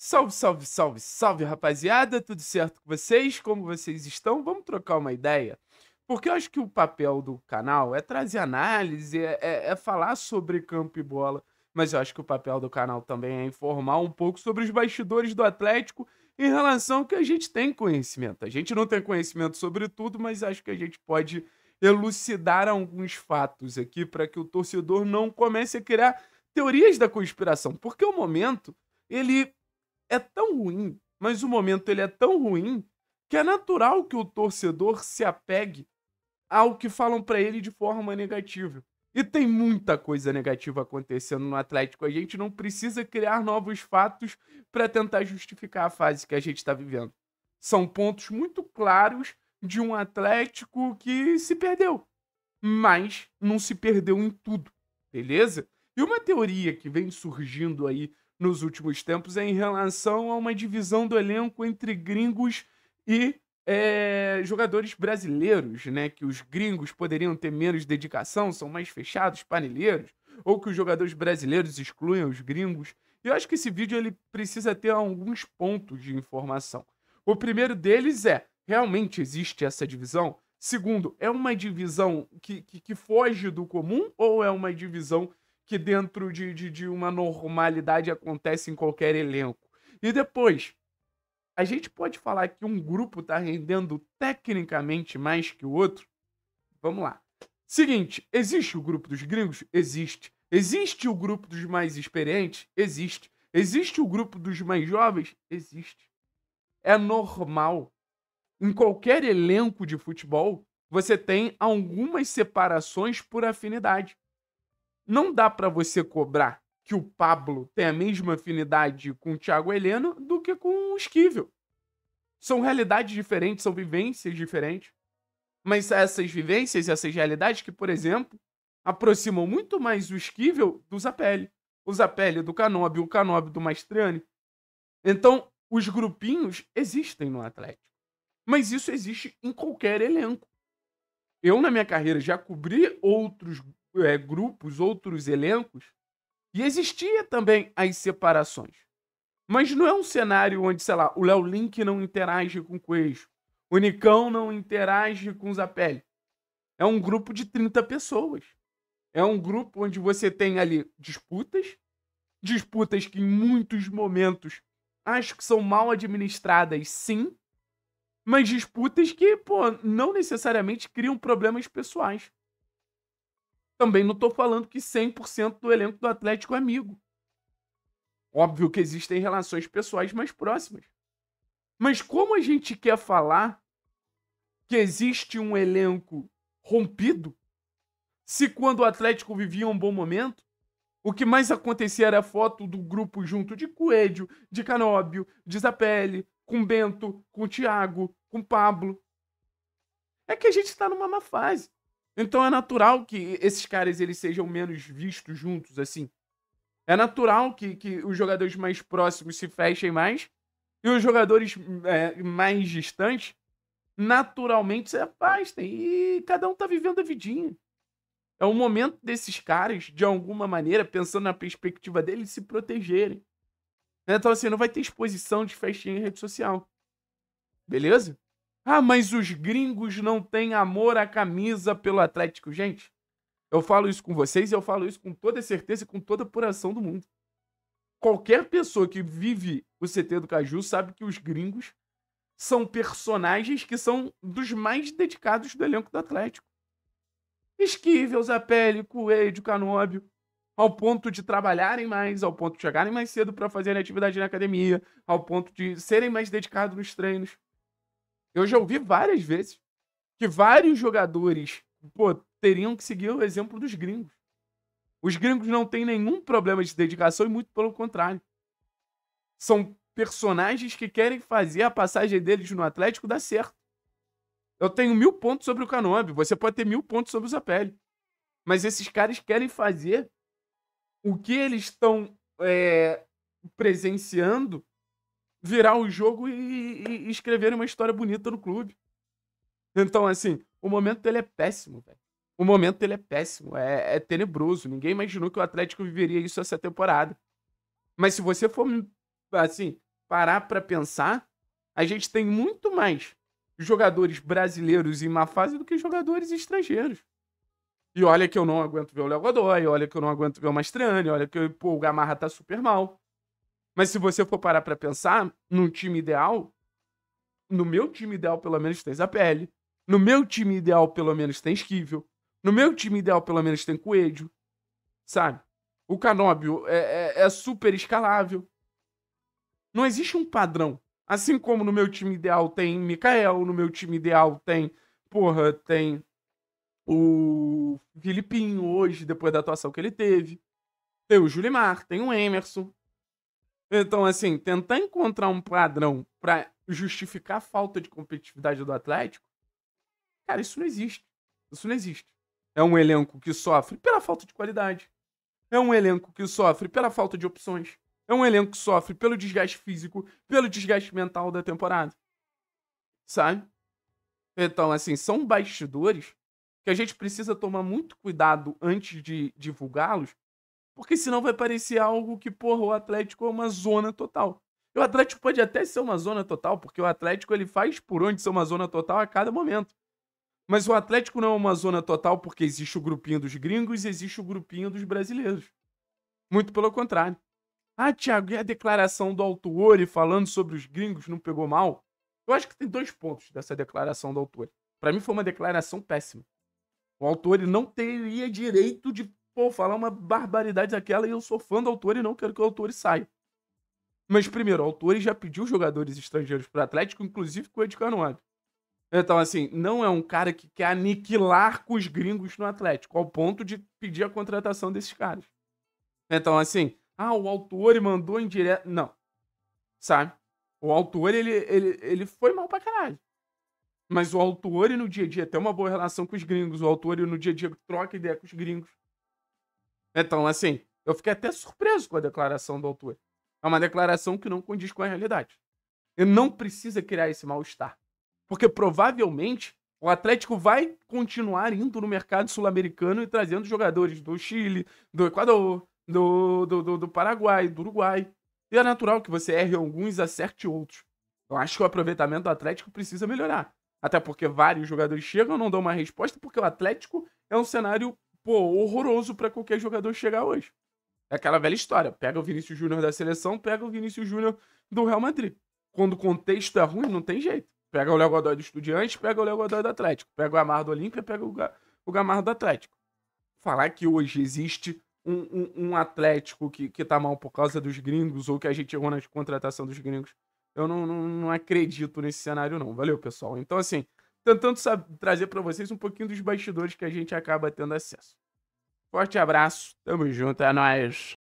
Salve, salve, salve, salve, rapaziada! Tudo certo com vocês? Como vocês estão? Vamos trocar uma ideia? Porque eu acho que o papel do canal é trazer análise, é, é, é falar sobre campo e bola, mas eu acho que o papel do canal também é informar um pouco sobre os bastidores do Atlético em relação ao que a gente tem conhecimento. A gente não tem conhecimento sobre tudo, mas acho que a gente pode elucidar alguns fatos aqui para que o torcedor não comece a criar teorias da conspiração, porque o momento ele é tão ruim, mas o momento ele é tão ruim que é natural que o torcedor se apegue ao que falam para ele de forma negativa. E tem muita coisa negativa acontecendo no Atlético. A gente não precisa criar novos fatos para tentar justificar a fase que a gente está vivendo. São pontos muito claros de um Atlético que se perdeu, mas não se perdeu em tudo, beleza? E uma teoria que vem surgindo aí nos últimos tempos é em relação a uma divisão do elenco entre gringos e é, jogadores brasileiros, né? Que os gringos poderiam ter menos dedicação, são mais fechados, panelheiros, ou que os jogadores brasileiros excluem os gringos. E eu acho que esse vídeo ele precisa ter alguns pontos de informação. O primeiro deles é: realmente existe essa divisão? Segundo, é uma divisão que, que, que foge do comum ou é uma divisão que dentro de, de, de uma normalidade acontece em qualquer elenco. E depois, a gente pode falar que um grupo está rendendo tecnicamente mais que o outro? Vamos lá. Seguinte, existe o grupo dos gringos? Existe. Existe o grupo dos mais experientes? Existe. Existe o grupo dos mais jovens? Existe. É normal. Em qualquer elenco de futebol, você tem algumas separações por afinidade não dá para você cobrar que o Pablo tem a mesma afinidade com o Thiago Heleno do que com o Esquivel. São realidades diferentes, são vivências diferentes. Mas essas vivências, essas realidades que, por exemplo, aproximam muito mais o Esquivel do Zapelli. O Zapelli do Canobi, o Canobi do Mastriani. Então, os grupinhos existem no Atlético. Mas isso existe em qualquer elenco. Eu, na minha carreira, já cobri outros é, grupos, outros elencos, e existia também as separações. Mas não é um cenário onde, sei lá, o Léo Link não interage com o Coelho, o Nicão não interage com o Zapelli. É um grupo de 30 pessoas. É um grupo onde você tem ali disputas, disputas que em muitos momentos acho que são mal administradas, sim, mas disputas que, pô, não necessariamente criam problemas pessoais. Também não estou falando que 100% do elenco do Atlético é amigo. Óbvio que existem relações pessoais mais próximas. Mas como a gente quer falar que existe um elenco rompido, se quando o Atlético vivia um bom momento, o que mais acontecia era foto do grupo junto de Coelho, de Canóbio, de Zapelli, com Bento, com Thiago, com Pablo. É que a gente está numa má fase. Então é natural que esses caras eles sejam menos vistos juntos, assim. É natural que, que os jogadores mais próximos se fechem mais e os jogadores é, mais distantes naturalmente se afastem. E cada um tá vivendo a vidinha. É o momento desses caras, de alguma maneira, pensando na perspectiva deles, se protegerem. Então, assim, não vai ter exposição de festinha em rede social. Beleza? Ah, mas os gringos não têm amor à camisa pelo Atlético. Gente, eu falo isso com vocês e eu falo isso com toda certeza e com toda apuração do mundo. Qualquer pessoa que vive o CT do Caju sabe que os gringos são personagens que são dos mais dedicados do elenco do Atlético. Esquivel, Zapelli, Coelho, Canóbio, ao ponto de trabalharem mais, ao ponto de chegarem mais cedo para fazerem atividade na academia, ao ponto de serem mais dedicados nos treinos. Eu já ouvi várias vezes que vários jogadores pô, teriam que seguir o exemplo dos gringos. Os gringos não têm nenhum problema de dedicação e muito pelo contrário. São personagens que querem fazer a passagem deles no Atlético dar certo. Eu tenho mil pontos sobre o Canobi, você pode ter mil pontos sobre o Zapelli. Mas esses caras querem fazer o que eles estão é, presenciando virar um jogo e, e, escrever uma história bonita no clube. Então, assim, o momento dele é péssimo, velho. O momento dele é péssimo, é, é, tenebroso. Ninguém imaginou que o Atlético viveria isso essa temporada. Mas se você for, assim, parar para pensar, a gente tem muito mais jogadores brasileiros em má fase do que jogadores estrangeiros. E olha que eu não aguento ver o Léo Godoy, olha que eu não aguento ver o Mastrani, olha que pô, o Gamarra tá super mal. Mas se você for parar pra pensar, num time ideal, no meu time ideal pelo menos tem Zapelli, no meu time ideal pelo menos tem Esquivel, no meu time ideal pelo menos tem Coelho, sabe? O Canóbio é, é, é super escalável. Não existe um padrão. Assim como no meu time ideal tem Mikael, no meu time ideal tem, porra, tem o Filipinho hoje, depois da atuação que ele teve. Tem o Julimar, tem o Emerson. Então, assim, tentar encontrar um padrão para justificar a falta de competitividade do Atlético, cara, isso não existe. Isso não existe. É um elenco que sofre pela falta de qualidade. É um elenco que sofre pela falta de opções. É um elenco que sofre pelo desgaste físico, pelo desgaste mental da temporada. Sabe? Então, assim, são bastidores que a gente precisa tomar muito cuidado antes de divulgá-los, porque senão vai parecer algo que, porra, o Atlético é uma zona total. E o Atlético pode até ser uma zona total, porque o Atlético ele faz por onde ser uma zona total a cada momento. Mas o Atlético não é uma zona total porque existe o grupinho dos gringos e existe o grupinho dos brasileiros. Muito pelo contrário. Ah, Thiago, e a declaração do autor falando sobre os gringos não pegou mal? Eu acho que tem dois pontos dessa declaração do autor. Para mim foi uma declaração péssima. O autor não teria direito de pô, falar uma barbaridade daquela e eu sou fã do autor e não quero que o autor saia. Mas primeiro, o autor já pediu jogadores estrangeiros para Atlético, inclusive com o Edgar 9. Então, assim, não é um cara que quer aniquilar com os gringos no Atlético, ao ponto de pedir a contratação desses caras. Então, assim, ah, o autor mandou em direto. Não. Sabe? O autor, ele, ele, ele foi mal pra caralho. Mas o autor no dia a dia tem uma boa relação com os gringos. O autor no dia a dia troca ideia com os gringos. Então, assim, eu fiquei até surpreso com a declaração do autor. É uma declaração que não condiz com a realidade. Ele não precisa criar esse mal-estar. Porque provavelmente o Atlético vai continuar indo no mercado sul-americano e trazendo jogadores do Chile, do Equador, do, do, do, do Paraguai, do Uruguai. E é natural que você erre alguns e acerte outros. Eu acho que o aproveitamento do Atlético precisa melhorar. Até porque vários jogadores chegam, não dão uma resposta, porque o Atlético é um cenário pô, horroroso para qualquer jogador chegar hoje. É aquela velha história. Pega o Vinícius Júnior da seleção, pega o Vinícius Júnior do Real Madrid. Quando o contexto é ruim, não tem jeito. Pega o Léo Godoy do Estudiante, pega o Léo Godoy do Atlético. Pega o Gamarra do Olímpia, pega o, Ga o Gamarra do Atlético. Falar que hoje existe um, um, um, Atlético que, que tá mal por causa dos gringos ou que a gente errou na contratação dos gringos, eu não, não, não acredito nesse cenário, não. Valeu, pessoal. Então, assim, tentando trazer para vocês um pouquinho dos bastidores que a gente acaba tendo acesso. Forte abraço, tamo junto, é nóis!